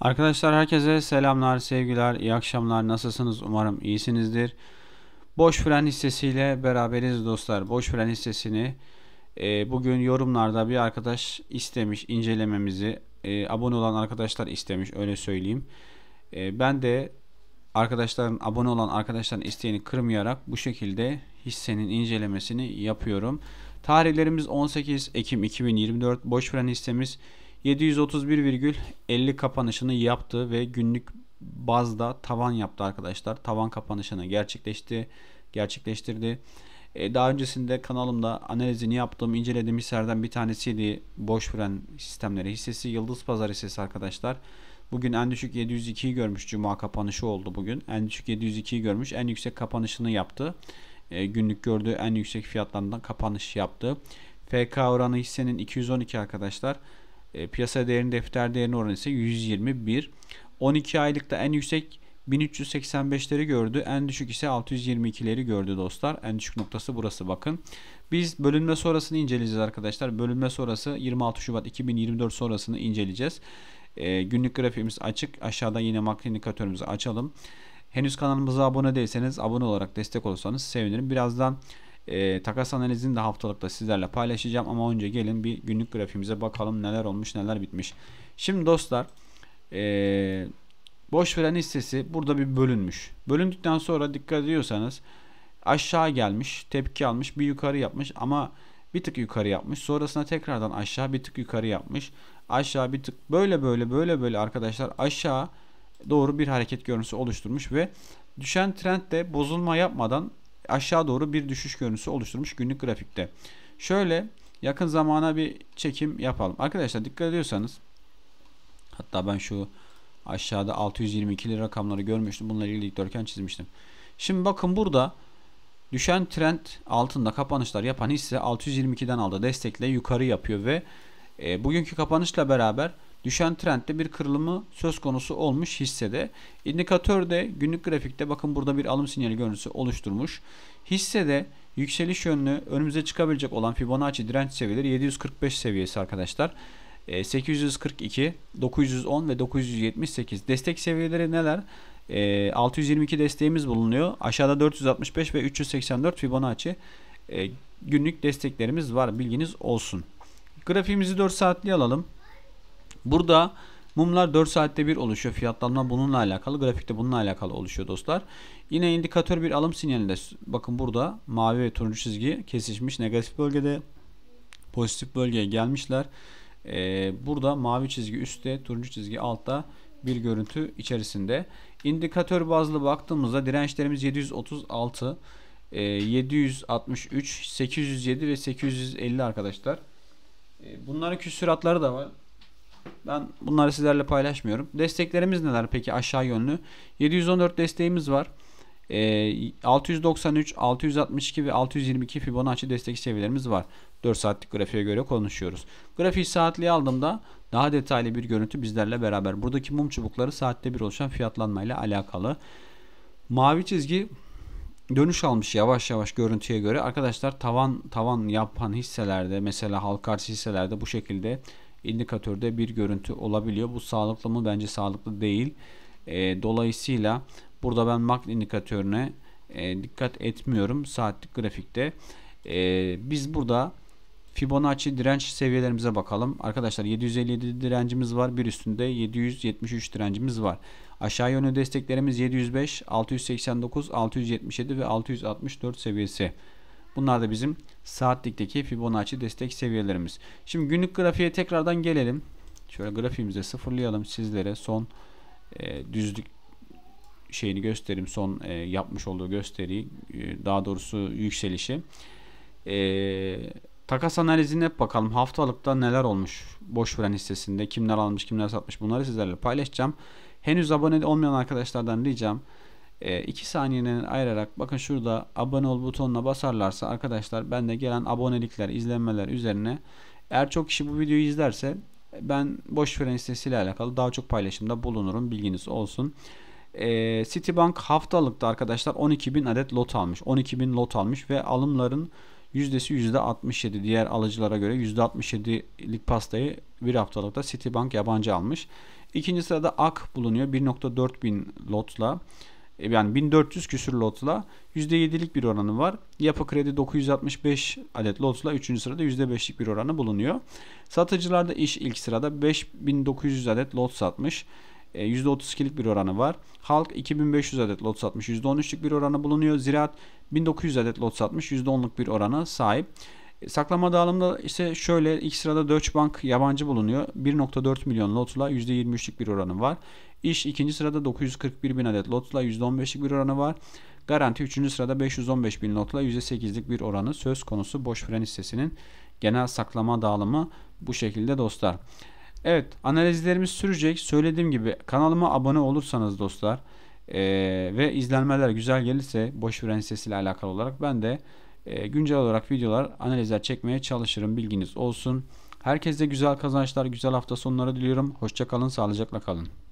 Arkadaşlar herkese selamlar, sevgiler, iyi akşamlar. Nasılsınız? Umarım iyisinizdir. Boş fren hissesiyle beraberiz dostlar. Boş fren hissesini e, bugün yorumlarda bir arkadaş istemiş incelememizi. E, abone olan arkadaşlar istemiş öyle söyleyeyim. E, ben de arkadaşların abone olan arkadaşların isteğini kırmayarak bu şekilde hissenin incelemesini yapıyorum. Tarihlerimiz 18 Ekim 2024. Boş fren hissemiz 731,50 kapanışını yaptı ve günlük bazda tavan yaptı arkadaşlar. Tavan kapanışını gerçekleşti, gerçekleştirdi. Ee, daha öncesinde kanalımda analizini yaptığım, incelediğim hisselerden bir tanesiydi. Boş fren sistemleri hissesi, Yıldız Pazar hissesi arkadaşlar. Bugün en düşük 702'yi görmüş. Cuma kapanışı oldu bugün. En düşük 702'yi görmüş. En yüksek kapanışını yaptı. E, günlük gördüğü en yüksek fiyatlarından kapanış yaptı. FK oranı hissenin 212 arkadaşlar e, piyasa değerinin defter değerine oranı ise 121. 12 aylıkta en yüksek 1385'leri gördü. En düşük ise 622'leri gördü dostlar. En düşük noktası burası bakın. Biz bölünme sonrasını inceleyeceğiz arkadaşlar. Bölünme sonrası 26 Şubat 2024 sonrasını inceleyeceğiz. E, günlük grafiğimiz açık. Aşağıda yine makro indikatörümüzü açalım. Henüz kanalımıza abone değilseniz abone olarak destek olursanız sevinirim. Birazdan e, takas analizini de haftalıkta sizlerle paylaşacağım ama önce gelin bir günlük grafiğimize bakalım neler olmuş neler bitmiş. Şimdi dostlar e, boş veren hissesi burada bir bölünmüş. Bölündükten sonra dikkat ediyorsanız aşağı gelmiş tepki almış bir yukarı yapmış ama bir tık yukarı yapmış. Sonrasında tekrardan aşağı bir tık yukarı yapmış. Aşağı bir tık böyle böyle böyle böyle arkadaşlar aşağı doğru bir hareket görüntüsü oluşturmuş ve düşen trend de bozulma yapmadan aşağı doğru bir düşüş görüntüsü oluşturmuş günlük grafikte. Şöyle yakın zamana bir çekim yapalım. Arkadaşlar dikkat ediyorsanız hatta ben şu aşağıda 622 lira rakamları görmüştüm. Bununla ilgili dikdörtgen çizmiştim. Şimdi bakın burada düşen trend altında kapanışlar yapan hisse 622'den aldı. Destekle yukarı yapıyor ve e, bugünkü kapanışla beraber düşen trendde bir kırılımı söz konusu olmuş hissede. İndikatör de günlük grafikte bakın burada bir alım sinyali görüntüsü oluşturmuş. Hissede yükseliş yönlü önümüze çıkabilecek olan Fibonacci direnç seviyeleri 745 seviyesi arkadaşlar. 842, ee, 910 ve 978 destek seviyeleri neler? 622 ee, desteğimiz bulunuyor. Aşağıda 465 ve 384 Fibonacci ee, günlük desteklerimiz var. Bilginiz olsun. Grafiğimizi 4 saatli alalım. Burada mumlar 4 saatte bir oluşuyor. Fiyatlanma bununla alakalı. Grafikte bununla alakalı oluşuyor dostlar. Yine indikatör bir alım sinyalinde bakın burada mavi ve turuncu çizgi kesişmiş. Negatif bölgede pozitif bölgeye gelmişler. Ee, burada mavi çizgi üstte, turuncu çizgi altta bir görüntü içerisinde. İndikatör bazlı baktığımızda dirençlerimiz 736, 763, 807 ve 850 arkadaşlar. E, bunların küsüratları da var. Ben bunları sizlerle paylaşmıyorum. Desteklerimiz neler peki aşağı yönlü? 714 desteğimiz var. 693, ee, 662 ve 622 Fibonacci destek seviyelerimiz var. 4 saatlik grafiğe göre konuşuyoruz. Grafiği saatliğe aldığımda daha detaylı bir görüntü bizlerle beraber. Buradaki mum çubukları saatte bir oluşan fiyatlanmayla alakalı. Mavi çizgi dönüş almış yavaş yavaş görüntüye göre. Arkadaşlar tavan tavan yapan hisselerde mesela halka hisselerde bu şekilde indikatörde bir görüntü olabiliyor. Bu sağlıklı mı? Bence sağlıklı değil. E, dolayısıyla burada ben MACD indikatörüne e, dikkat etmiyorum saatlik grafikte. E, biz burada Fibonacci direnç seviyelerimize bakalım. Arkadaşlar 757 direncimiz var. Bir üstünde 773 direncimiz var. Aşağı yönlü desteklerimiz 705, 689, 677 ve 664 seviyesi. Bunlar da bizim saatlikteki Fibonacci destek seviyelerimiz. Şimdi günlük grafiğe tekrardan gelelim. Şöyle grafiğimizi sıfırlayalım sizlere son e, düzlük şeyini göstereyim. Son e, yapmış olduğu gösteriyi e, daha doğrusu yükselişi. Eee Takas analizine hep bakalım. Haftalıkta neler olmuş? Boş veren hissesinde kimler almış, kimler satmış bunları sizlerle paylaşacağım. Henüz abone olmayan arkadaşlardan ricam 2 ee, saniyenin ayırarak bakın şurada abone ol butonuna basarlarsa arkadaşlar ben de gelen abonelikler izlenmeler üzerine eğer çok kişi bu videoyu izlerse ben boş veren sitesiyle alakalı daha çok paylaşımda bulunurum bilginiz olsun. E, Citibank haftalıkta arkadaşlar 12.000 adet lot almış. 12.000 lot almış ve alımların yüzdesi %67 diğer alıcılara göre %67'lik pastayı bir haftalıkta Citibank yabancı almış. İkinci sırada AK bulunuyor 1.4 bin lotla yani 1400 küsür lotla %7'lik bir oranı var. Yapı Kredi 965 adet lotla 3. sırada %5'lik bir oranı bulunuyor. Satıcılarda iş ilk sırada 5900 adet lot satmış. %32'lik e, bir oranı var. Halk 2500 adet lot satmış. %13'lük bir oranı bulunuyor. Ziraat 1900 adet lot satmış. %10'luk bir orana sahip. E, saklama dağılımda ise şöyle ilk sırada Deutsche Bank yabancı bulunuyor. 1.4 milyon lotla %23'lük bir oranı var. İş ikinci sırada 941 bin adet lotla %15'lik bir oranı var. Garanti 3. sırada 515 bin lotla %8'lik bir oranı söz konusu boş fren hissesinin genel saklama dağılımı bu şekilde dostlar. Evet analizlerimiz sürecek. Söylediğim gibi kanalıma abone olursanız dostlar e, ve izlenmeler güzel gelirse boş fren hissesiyle alakalı olarak ben de e, güncel olarak videolar analizler çekmeye çalışırım bilginiz olsun. Herkese güzel kazançlar, güzel hafta sonları diliyorum. Hoşçakalın, sağlıcakla kalın.